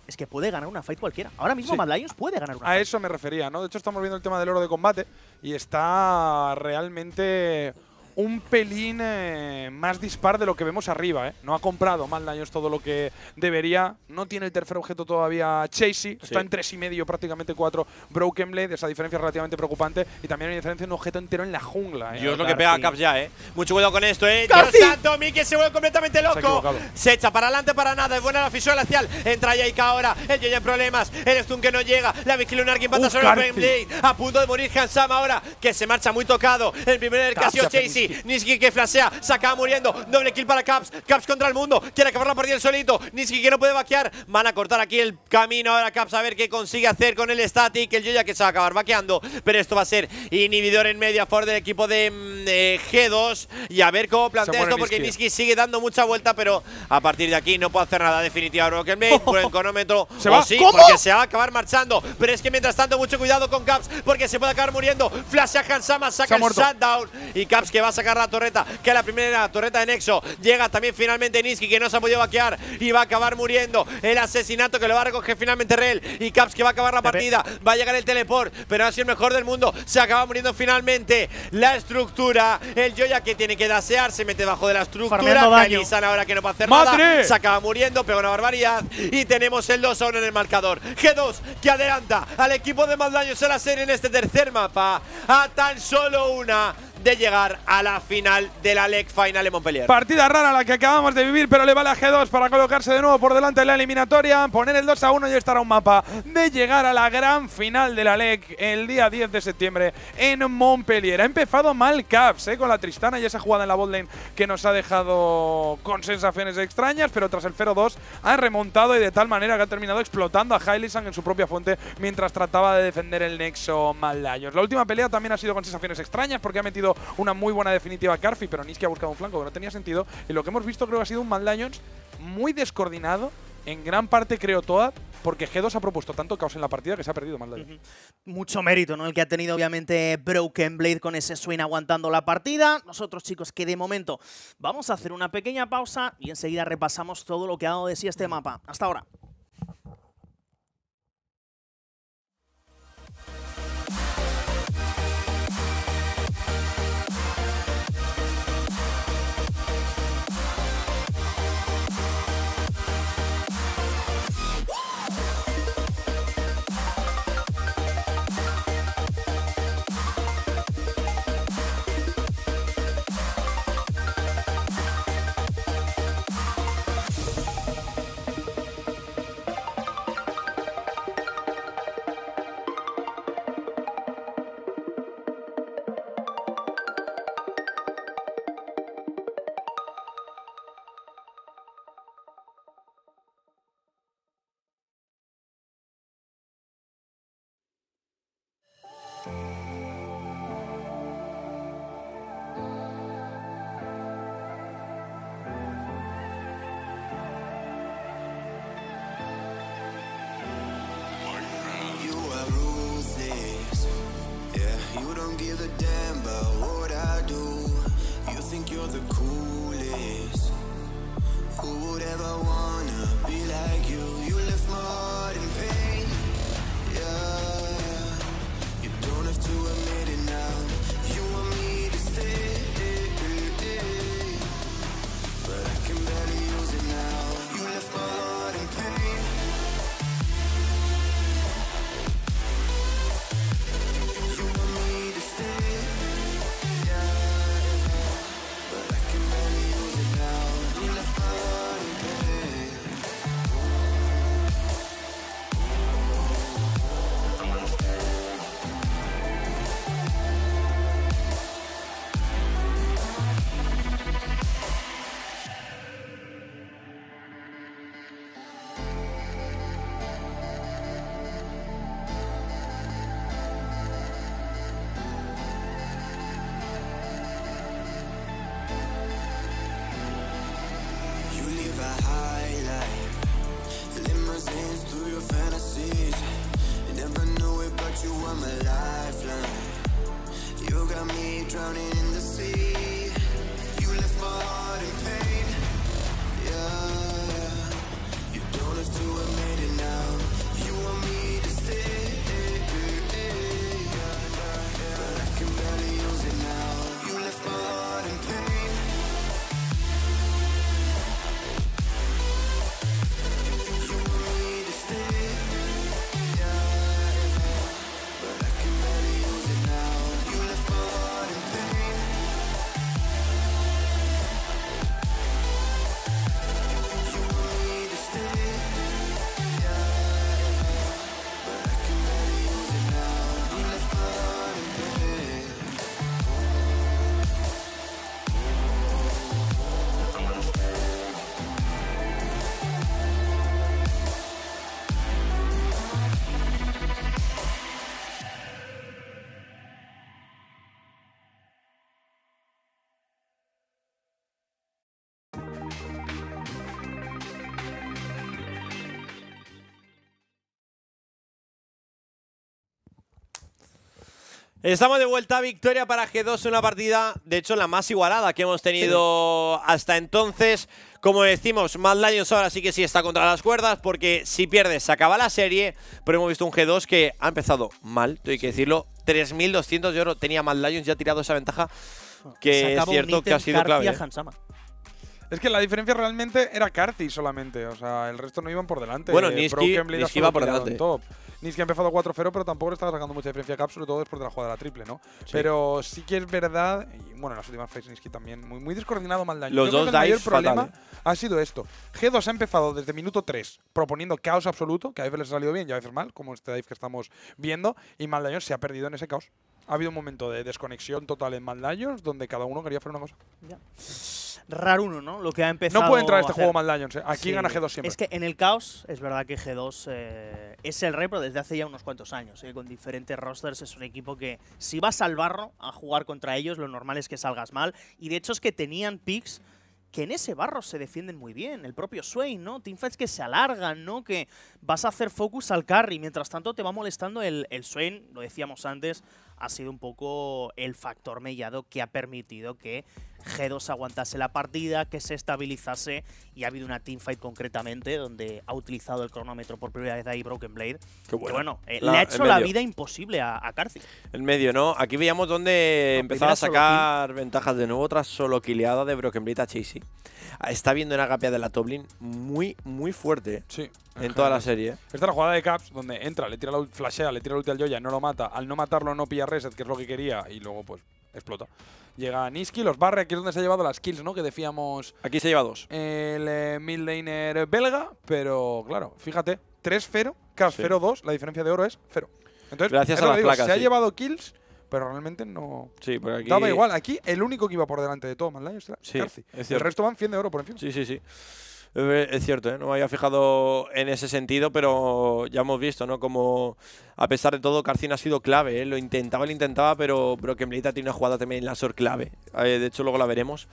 es que puede ganar una fight cualquiera. Ahora mismo Mad Lions puede ganar una A eso me refería, ¿no? De hecho, estamos viendo el tema del oro de combate y está realmente un pelín eh, más dispar de lo que vemos arriba. ¿eh? No ha comprado mal daños todo lo que debería. No tiene el tercer objeto todavía Chasey. Está en tres y medio, prácticamente cuatro Broken Blade. Esa diferencia es relativamente preocupante. Y también hay diferencia en un objeto entero en la jungla. ¿eh? es lo que pega a Caps ya, ¿eh? Mucho cuidado con esto, ¿eh? Dios santo, Mickey se vuelve completamente loco. Se, echa para adelante para nada. Es buena la fisura glacial. Entra Jake ahora. El ya en problemas. El Stun que no llega. La Vicky Lunar que empata sobre Broken Blade. A punto de morir Hansam ahora. Que se marcha muy tocado. El primero del Casio Chasey. Niski. que flashea. Se acaba muriendo. Doble kill para Caps. Caps contra el mundo. Quiere acabar la partida el solito. Niski que no puede vaquear. Van a cortar aquí el camino. Ahora Caps a ver qué consigue hacer con el static. El Joya que se va a acabar vaqueando. Pero esto va a ser inhibidor en media for del equipo de mm, G2. Y a ver cómo plantea esto. Porque Niski sigue dando mucha vuelta. Pero a partir de aquí no puede hacer nada definitiva Broken Por el cronómetro. ¿Se va? Oh, porque se va a acabar marchando. Pero es que mientras tanto, mucho cuidado con Caps. Porque se puede acabar muriendo. Flashea Hansama saca el shutdown. Y Caps que va a sacar la torreta, que es la primera torreta de Nexo. Llega también finalmente Niski, que no se ha podido vaquear y va a acabar muriendo. El asesinato que lo va a recoger finalmente Rel y Caps, que va a acabar la partida. Va a llegar el teleport, pero ha sido el mejor del mundo. Se acaba muriendo finalmente la estructura. El Joya que tiene que dasear, se mete bajo de la estructura. ahora que no va hacer nada. Se acaba muriendo, pega una barbaridad. Y tenemos el 2 1 en el marcador. G2 que adelanta al equipo de daños en la serie en este tercer mapa. A tan solo una de llegar a la final de la LEC Final en Montpellier. Partida rara la que acabamos de vivir, pero le va la G2 para colocarse de nuevo por delante de la eliminatoria, poner el 2 a 1 y estará un mapa de llegar a la gran final de la LEC el día 10 de septiembre en Montpellier. Ha empezado mal Caps eh, con la Tristana y esa jugada en la botlane que nos ha dejado con sensaciones extrañas, pero tras el 0-2 han remontado y de tal manera que ha terminado explotando a Hailisang en su propia fuente mientras trataba de defender el nexo Malayos. La última pelea también ha sido con sensaciones extrañas porque ha metido una muy buena definitiva Carfi, pero Niski ha buscado un flanco que no tenía sentido. Y lo que hemos visto creo que ha sido un Mad muy descoordinado, en gran parte creo toda, porque G2 ha propuesto tanto caos en la partida que se ha perdido mal Mucho mérito, ¿no? El que ha tenido, obviamente, Broken Blade con ese swing aguantando la partida. Nosotros, chicos, que de momento vamos a hacer una pequeña pausa y enseguida repasamos todo lo que ha dado de sí este mapa. Hasta ahora. You don't give a damn about what I do You think you're the coolest Who would ever wanna be like you? You lift my heart Estamos de vuelta, victoria para G2, una partida, de hecho, la más igualada que hemos tenido hasta entonces. Como decimos, Mad Lions ahora sí que sí está contra las cuerdas, porque si pierde se acaba la serie, pero hemos visto un G2 que ha empezado mal, tengo que decirlo, 3.200 de oro tenía Mad Lions, ya ha tirado esa ventaja, que es cierto que ha sido clave. ¿eh? Es que la diferencia realmente era Carthy solamente. O sea, el resto no iban por delante. Bueno, Niski, iba por delante. ha empezado 4-0, pero tampoco le estaba sacando mucha diferencia a Cap, sobre todo después de la jugada de la triple, ¿no? Pero sí que es verdad, y bueno, en las últimas fases Niski también, muy, muy descoordinado mal Los dos dives, ¿eh? ha sido esto. G2 ha empezado desde minuto 3 proponiendo caos absoluto, que a veces les ha salido bien y a veces mal, como este dive que estamos viendo, y Maldaño se ha perdido en ese caos ha habido un momento de desconexión total en Mad donde cada uno quería hacer una cosa. Raro uno, ¿no? Lo que ha empezado. No puede entrar este juego Mad Lions. quién ¿eh? Aquí gana G2 siempre. Es que en el caos es verdad que G2 eh, es el rey, pero desde hace ya unos cuantos años. Eh, con diferentes rosters es un equipo que si vas al barro a jugar contra ellos, lo normal es que salgas mal. Y de hecho es que tenían picks que en ese barro se defienden muy bien. El propio Swain, ¿no? Teamfights que se alargan, ¿no? Que vas a hacer focus al carry. Mientras tanto te va molestando el, el Swain, lo decíamos antes, ha sido un poco el factor mellado que ha permitido que G2 aguantase la partida, que se estabilizase y ha habido una teamfight concretamente donde ha utilizado el cronómetro por primera vez ahí Broken Blade. bueno. Eh, le ha hecho la vida imposible a, a En medio, ¿no? Aquí veíamos donde empezaba a sacar ventajas de nuevo tras solo quileada de Broken Blade a Chasey. Ah, está viendo una gapia de la Toblin muy, muy fuerte. Sí. En toda la serie. Esta es la jugada de Caps donde entra, le tira la flashea, le tira el ulti al Joya, no lo mata. Al no matarlo no pilla reset, que es lo que quería. Y luego pues explota. Llega Niski, los barre, aquí es donde se ha llevado las kills, ¿no? Que decíamos... Aquí se lleva dos. El eh, midlaner belga, pero claro, fíjate, 3-0, Crash 0-2, la diferencia de oro es 0. Entonces, Gracias a las se ha llevado kills, pero realmente no... Sí, pero aquí... Daba igual, aquí el único que iba por delante de todo, la sí, es El resto van 100 de oro por encima. Sí, sí, sí. Eh, es cierto, ¿eh? no me había fijado en ese sentido, pero ya hemos visto, ¿no? Como a pesar de todo, Carcin ha sido clave, ¿eh? lo intentaba, lo intentaba, pero que Blade tiene una jugada también en sor clave. Eh, de hecho, luego la veremos.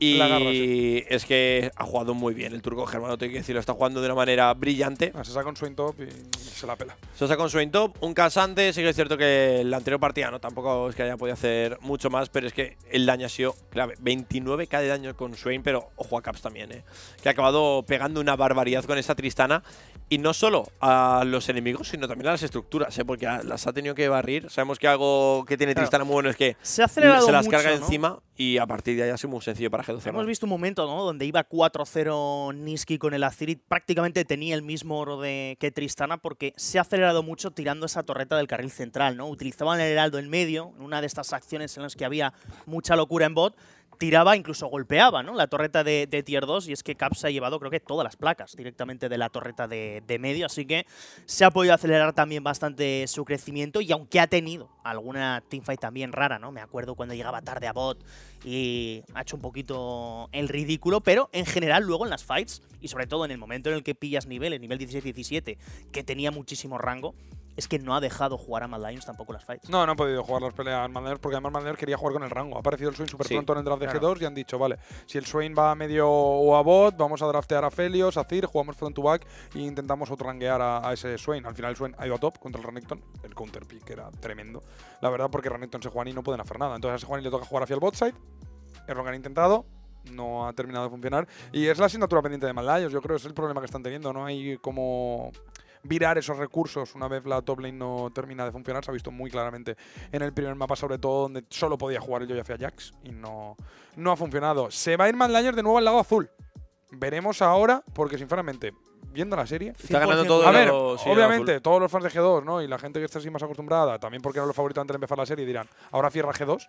Y es que ha jugado muy bien el turco germano, tengo que decirlo. Está jugando de una manera brillante. Ah, se saca con Swain top y se la pela. Se saca un Swain top, un casante. Sí que es cierto que la anterior partida no tampoco es que haya podido hacer mucho más, pero es que el daño ha sido clave. 29k de daño con Swain, pero ojo a Caps también, ¿eh? que ha acabado pegando una barbaridad con esa Tristana. Y no solo a los enemigos, sino también a las estructuras, eh, porque las ha tenido que barrir. Sabemos que algo que tiene Tristana muy bueno es que se, las carga encima y a partir de ahí ha sido muy sencillo para Hemos visto un momento, ¿no? Donde iba 4-0 Niski con el Azirit. Prácticamente tenía el mismo oro de... que Tristana porque se ha acelerado mucho tirando esa torreta del carril central, ¿no? Utilizaban el heraldo en medio, en una de estas acciones en las que había mucha locura en bot, tiraba, incluso golpeaba, ¿no? La torreta de, tier 2 y es que Caps ha llevado creo que todas las placas directamente de la torreta de, de, medio, así que se ha podido acelerar también bastante su crecimiento y aunque ha tenido alguna teamfight también rara, ¿no? Me acuerdo cuando llegaba tarde a bot y ha hecho un poquito el ridículo, pero en general luego en las fights y sobre todo en el momento en el que pillas niveles, nivel 16-17, que tenía muchísimo rango, es que no ha dejado jugar a Mad Lions tampoco las fights. No, no han podido jugar las peleas Mad Lions porque además Mad Lions quería jugar con el rango. Ha aparecido el Swain súper pronto en el draft de G2 y han dicho, vale, si el Swain va a medio o a bot, vamos a draftear a Felios, a Cir, jugamos front to back e intentamos otro a, a ese Swain. Al final el Swain ha ido a top contra el Renekton. El counter pick era tremendo, la verdad, porque Renekton se Juaní y no pueden hacer nada. Entonces a ese Juan le toca jugar hacia el bot side. Es lo han intentado, no ha terminado de funcionar. Y es la asignatura pendiente de Lions, yo creo que es el problema que están teniendo. No hay como virar esos recursos una vez la top lane no termina de funcionar. Se ha visto muy claramente en el primer mapa, sobre todo donde solo podía jugar el hacía Jax y no, no ha funcionado. Se va a ir Lions de nuevo al lado azul. Veremos ahora, porque sinceramente, viendo la serie. Está ganando todo. el obviamente, todos los fans de G2, ¿no? Y la gente que está así más acostumbrada, también porque era los favoritos antes de empezar la serie, dirán, ahora cierra G2.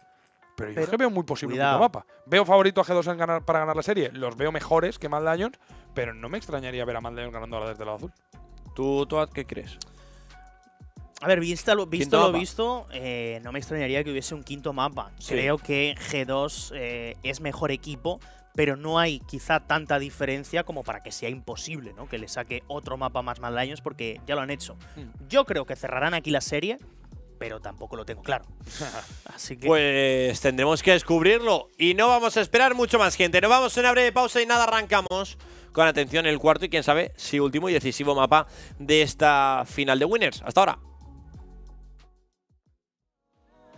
Pero, es que veo muy posible el mapa. Veo favorito a G2 para ganar la serie. Los veo mejores que Mad Lions, pero no me extrañaría ver a Mad Lions ganando ahora desde el lado azul. ¿Tú, Toad, qué crees? A ver, visto lo visto, eh, no me extrañaría que hubiese un quinto mapa. Creo que G2 eh, es mejor equipo, pero no hay quizá tanta diferencia como para que sea imposible ¿no? que le saque otro mapa más mal daños, porque ya lo han hecho. Hmm. Yo creo que cerrarán aquí la serie, pero tampoco lo tengo claro. Así Pues tendremos que descubrirlo y no vamos a esperar mucho más, gente. Nos vamos a una breve pausa y nada, arrancamos con atención el cuarto y quién sabe si último y decisivo mapa de esta final de Winners. Hasta ahora.